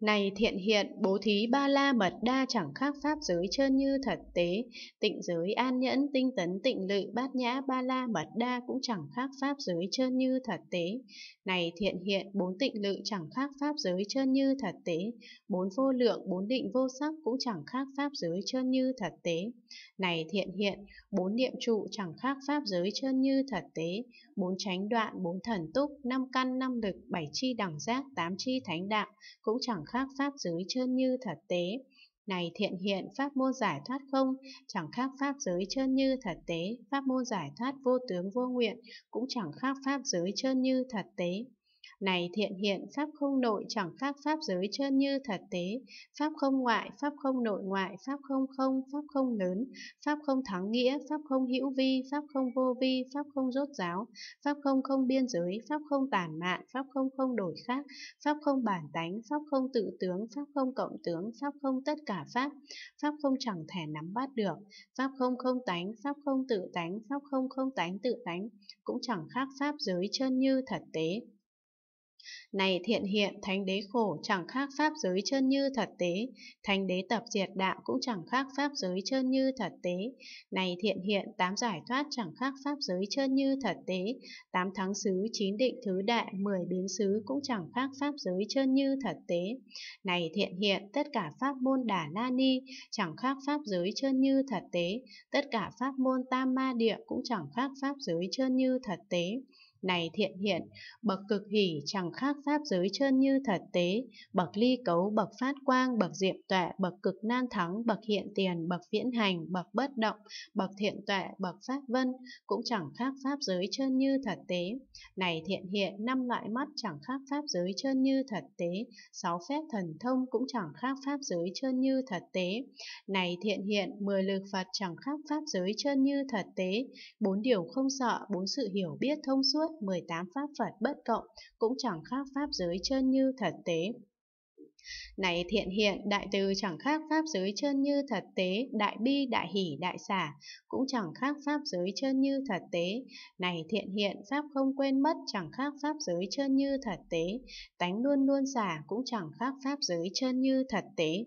Này thiện hiện, bố thí ba la mật đa chẳng khác pháp giới trơn như thật tế, tịnh giới an nhẫn, tinh tấn tịnh lự, bát nhã ba la mật đa cũng chẳng khác pháp giới trơn như thật tế. Này thiện hiện, bốn tịnh lự chẳng khác pháp giới trơn như thật tế, bốn vô lượng, bốn định vô sắc cũng chẳng khác pháp giới trơn như thật tế. Này thiện hiện, bốn niệm trụ chẳng khác pháp giới trơn như thật tế, bốn tránh đoạn, bốn thần túc, năm căn, năm lực, bảy chi đẳng giác, tám chi thánh đạo cũng chẳng khác pháp giới trơn như thật tế. Này thiện hiện pháp môn giải thoát không, chẳng khác pháp giới trơn như thật tế, pháp môn giải thoát vô tướng vô nguyện, cũng chẳng khác pháp giới trơn như thật tế. Này thiện hiện, pháp không nội chẳng khác pháp giới chân như thật tế, pháp không ngoại, pháp không nội ngoại, pháp không không, pháp không lớn, pháp không thắng nghĩa, pháp không hữu vi, pháp không vô vi, pháp không rốt giáo, pháp không không biên giới, pháp không tản mạn, pháp không không đổi khác, pháp không bản tánh, pháp không tự tướng, pháp không cộng tướng, pháp không tất cả pháp, pháp không chẳng thể nắm bắt được, pháp không không tánh, pháp không tự tánh, pháp không không tánh tự tánh, cũng chẳng khác pháp giới chân như thật tế. Này thiện hiện, thánh đế khổ chẳng khác pháp giới chân như thật tế, thánh đế tập diệt đạo cũng chẳng khác pháp giới chân như thật tế. Này thiện hiện, tám giải thoát chẳng khác pháp giới chân như thật tế, tám thắng xứ, chín định thứ đại, mười biến xứ cũng chẳng khác pháp giới chân như thật tế. Này thiện hiện, tất cả pháp môn đà la ni chẳng khác pháp giới chân như thật tế, tất cả pháp môn tam ma địa cũng chẳng khác pháp giới chân như thật tế. Này thiện hiện, bậc cực hỷ chẳng khác pháp giới chân như thật tế, bậc ly cấu, bậc phát quang, bậc diệm tuệ, bậc cực nan thắng, bậc hiện tiền, bậc viễn hành, bậc bất động, bậc thiện tuệ, bậc phát vân, cũng chẳng khác pháp giới chân như thật tế. Này thiện hiện, năm loại mắt chẳng khác pháp giới chân như thật tế, sáu phép thần thông cũng chẳng khác pháp giới chân như thật tế. Này thiện hiện, mười lực Phật chẳng khác pháp giới chân như thật tế, bốn điều không sợ, bốn sự hiểu biết thông suốt, suốt 18 pháp Phật bất cộng, cũng chẳng khác pháp giới chân như thật tế. Này thiện hiện, đại từ chẳng khác pháp giới chân như thật tế, đại bi, đại hỷ, đại xả, cũng chẳng khác pháp giới chân như thật tế. Này thiện hiện, pháp không quên mất, chẳng khác pháp giới chân như thật tế, tánh luôn luôn xả, cũng chẳng khác pháp giới chân như thật tế.